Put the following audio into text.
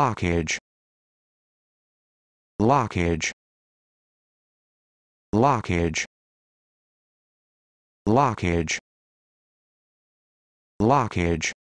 lockage lockage lockage lockage lockage